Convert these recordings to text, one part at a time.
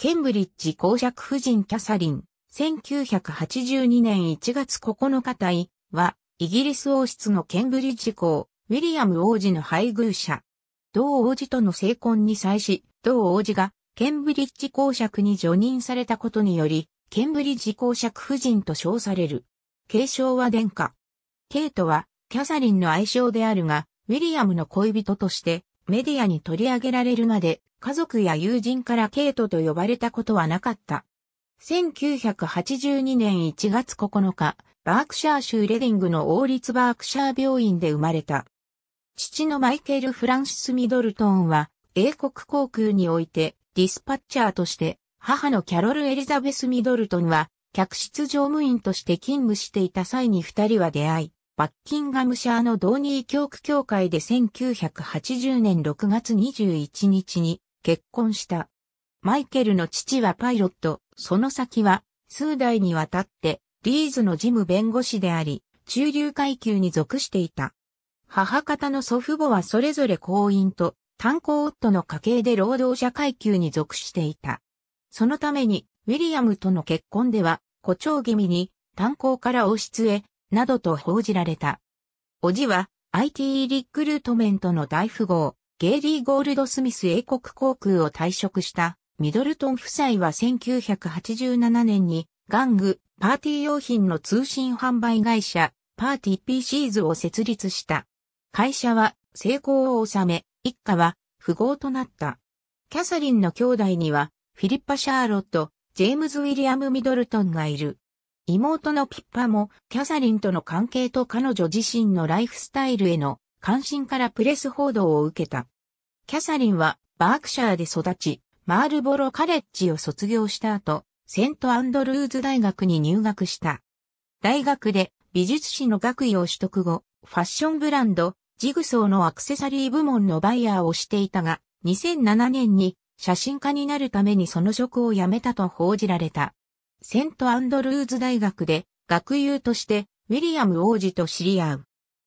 ケンブリッジ公爵夫人キャサリン、1982年1月9日隊は、イギリス王室のケンブリッジ公、ウィリアム王子の配偶者。同王子との成婚に際し、同王子が、ケンブリッジ公爵に除任されたことにより、ケンブリッジ公爵夫人と称される。継承は殿下。ケイトは、キャサリンの愛称であるが、ウィリアムの恋人として、メディアに取り上げられるまで、家族や友人からケイトと呼ばれたことはなかった。1982年1月9日、バークシャー州レディングの王立バークシャー病院で生まれた。父のマイケル・フランシス・ミドルトンは、英国航空においてディスパッチャーとして、母のキャロル・エリザベス・ミドルトンは、客室乗務員として勤務していた際に二人は出会い、バッキンガムシャーのドーニー教区協会で1980年6月21日に結婚した。マイケルの父はパイロット、その先は数代にわたってリーズの事務弁護士であり、中流階級に属していた。母方の祖父母はそれぞれ婚姻と炭鉱夫の家系で労働者階級に属していた。そのために、ウィリアムとの結婚では、誇張気味に炭鉱から王室へなどと報じられた。おじは IT リクルートメントの大富豪、ゲイリー・ゴールドスミス英国航空を退職したミドルトン夫妻は1987年に玩具、パーティー用品の通信販売会社、パーティー PCs を設立した。会社は成功を収め、一家は富豪となった。キャサリンの兄弟には、フィリッパ・シャーロット、ジェームズ・ウィリアム・ミドルトンがいる。妹のピッパもキャサリンとの関係と彼女自身のライフスタイルへの関心からプレス報道を受けた。キャサリンはバークシャーで育ち、マールボロカレッジを卒業した後、セントアンドルーズ大学に入学した。大学で美術史の学位を取得後、ファッションブランド、ジグソーのアクセサリー部門のバイヤーをしていたが、2007年に写真家になるためにその職を辞めたと報じられた。セントアンドルーズ大学で学友としてウィリアム王子と知り合う。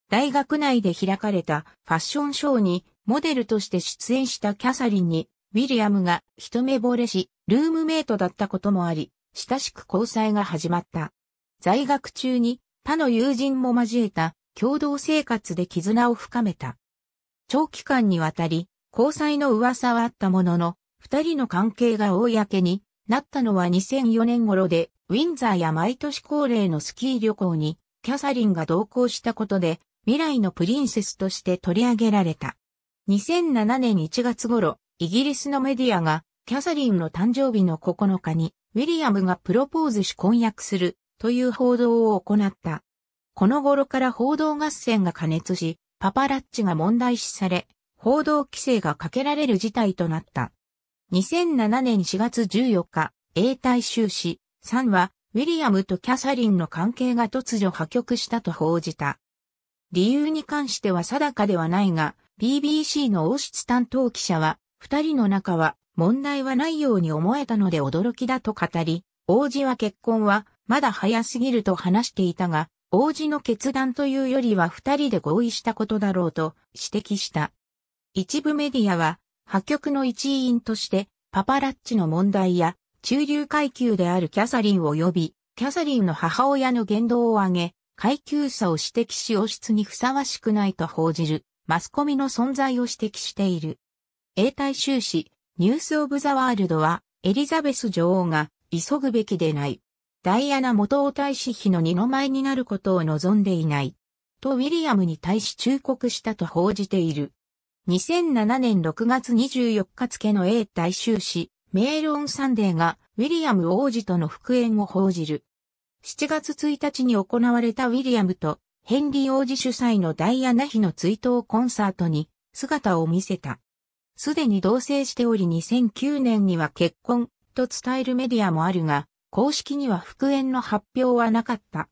大学内で開かれたファッションショーにモデルとして出演したキャサリンにウィリアムが一目惚れし、ルームメイトだったこともあり、親しく交際が始まった。在学中に他の友人も交えた共同生活で絆を深めた。長期間にわたり、交際の噂はあったものの、二人の関係が公になったのは2004年頃で、ウィンザーや毎年恒例のスキー旅行に、キャサリンが同行したことで、未来のプリンセスとして取り上げられた。2007年1月頃、イギリスのメディアが、キャサリンの誕生日の9日に、ウィリアムがプロポーズし婚約する、という報道を行った。この頃から報道合戦が加熱し、パパラッチが問題視され、報道規制がかけられる事態となった。2007年4月14日、永代終始、3は、ウィリアムとキャサリンの関係が突如破局したと報じた。理由に関しては定かではないが、BBC の王室担当記者は、二人の仲は問題はないように思えたので驚きだと語り、王子は結婚はまだ早すぎると話していたが、王子の決断というよりは二人で合意したことだろうと指摘した。一部メディアは、破局の一員として、パパラッチの問題や、中流階級であるキャサリンを呼び、キャサリンの母親の言動を挙げ、階級差を指摘し王室にふさわしくないと報じる、マスコミの存在を指摘している。英体収支、ニュースオブザワールドは、エリザベス女王が、急ぐべきでない。ダイアナ元王太子妃の二の舞になることを望んでいない。とウィリアムに対し忠告したと報じている。2007年6月24日付の A 大衆紙、メールオンサンデーがウィリアム王子との復縁を報じる。7月1日に行われたウィリアムとヘンリー王子主催のダイアナ妃の追悼コンサートに姿を見せた。すでに同棲しており2009年には結婚と伝えるメディアもあるが、公式には復縁の発表はなかった。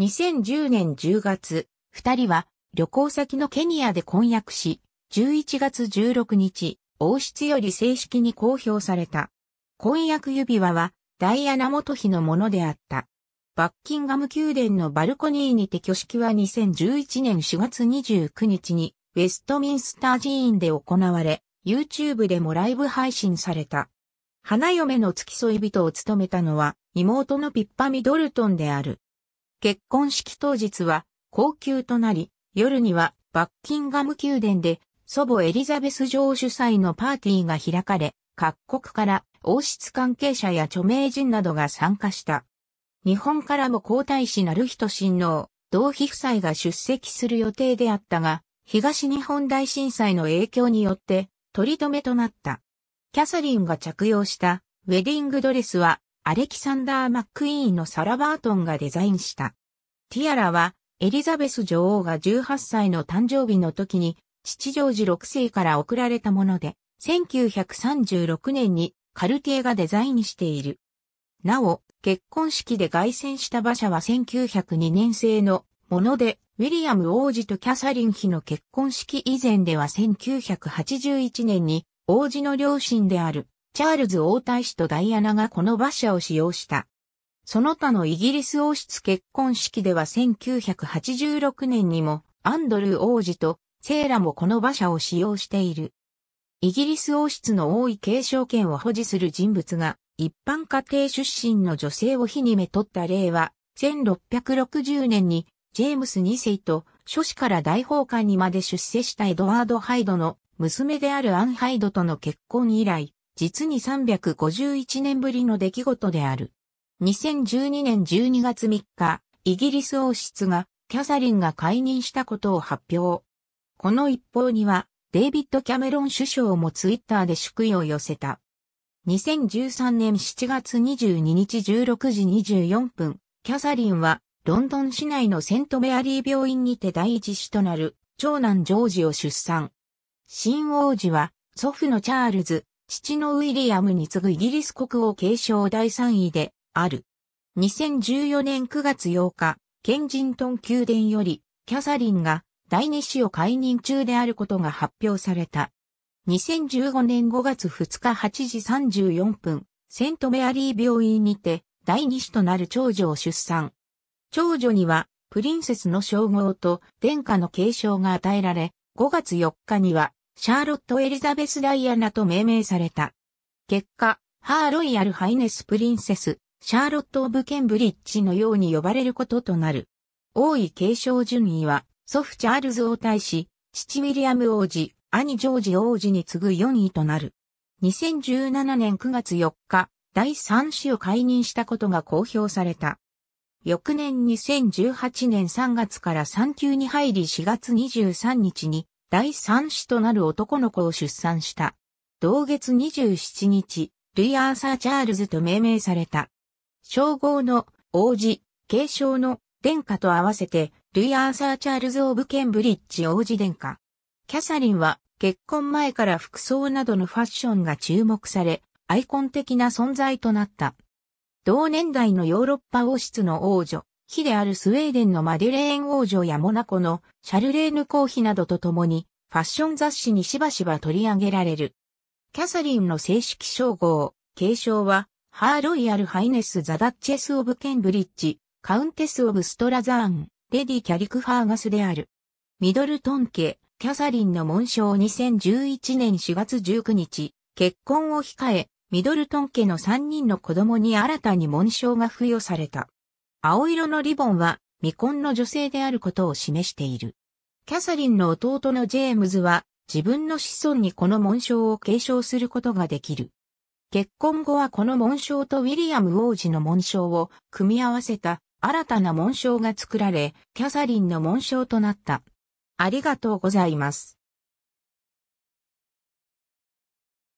2010年10月、二人は旅行先のケニアで婚約し、11月16日、王室より正式に公表された。婚約指輪はダイアナ元妃のものであった。バッキンガム宮殿のバルコニーにて挙式は2011年4月29日にウェストミンスター寺院で行われ、YouTube でもライブ配信された。花嫁の付き添い人を務めたのは妹のピッパ・ミドルトンである。結婚式当日は高級となり、夜にはバッキンガム宮殿で祖母エリザベス女王主催のパーティーが開かれ、各国から王室関係者や著名人などが参加した。日本からも皇太子なる人親王、同妃夫妻が出席する予定であったが、東日本大震災の影響によって取り留めとなった。キャサリンが着用したウェディングドレスはアレキサンダー・マックイーンのサラ・バートンがデザインした。ティアラはエリザベス女王が18歳の誕生日の時に七条寺六世から贈られたもので、1936年にカルティエがデザインしている。なお、結婚式で凱旋した馬車は1902年製のもので、ウィリアム王子とキャサリン妃の結婚式以前では1981年に王子の両親であるチャールズ王太子とダイアナがこの馬車を使用した。その他のイギリス王室結婚式では1986年にもアンドルー王子とセーラもこの馬車を使用している。イギリス王室の王位継承権を保持する人物が、一般家庭出身の女性を火にめとった例は、1660年に、ジェームス2世と、諸子から大法官にまで出世したエドワード・ハイドの娘であるアン・ハイドとの結婚以来、実に351年ぶりの出来事である。2012年12月3日、イギリス王室がキャサリンが解任したことを発表。この一報には、デイビッド・キャメロン首相もツイッターで祝意を寄せた。2013年7月22日16時24分、キャサリンは、ロンドン市内のセントメアリー病院にて第一子となる、長男ジョージを出産。新王子は、祖父のチャールズ、父のウィリアムに次ぐイギリス国王継承第3位で、ある。2014年9月8日、ケンジントン宮殿より、キャサリンが、第二子を解任中であることが発表された。2015年5月2日8時34分、セントメアリー病院にて、第二子となる長女を出産。長女には、プリンセスの称号と殿下の継承が与えられ、5月4日には、シャーロット・エリザベス・ダイアナと命名された。結果、ハーロイヤル・ハイネス・プリンセス、シャーロット・オブ・ケンブリッジのように呼ばれることとなる。王位継承順位は祖父チャールズ王太子、父ウィリアム王子、兄ジョージ王子に次ぐ4位となる。2017年9月4日、第3子を解任したことが公表された。翌年2018年3月から産休に入り4月23日に第3子となる男の子を出産した。同月27日、ルイ・アーサー・チャールズと命名された。称号の王子、継承の殿下と合わせてルイ・アーサー・チャールズ・オブ・ケンブリッジ王子殿下。キャサリンは結婚前から服装などのファッションが注目され、アイコン的な存在となった。同年代のヨーロッパ王室の王女、妃であるスウェーデンのマデレーン王女やモナコのシャルレーヌ公妃などと共に、ファッション雑誌にしばしば取り上げられる。キャサリンの正式称号、継承は、ハーロイヤルハイネス・ザ・ダッチェス・オブ・ケンブリッジ、カウンテス・オブ・ストラザーン、レディ・キャリク・ファーガスである。ミドルトン家、キャサリンの紋章2011年4月19日、結婚を控え、ミドルトン家の3人の子供に新たに紋章が付与された。青色のリボンは未婚の女性であることを示している。キャサリンの弟のジェームズは自分の子孫にこの紋章を継承することができる。結婚後はこの紋章とウィリアム王子の紋章を組み合わせた新たな紋章が作られ、キャサリンの紋章となった。ありがとうございます。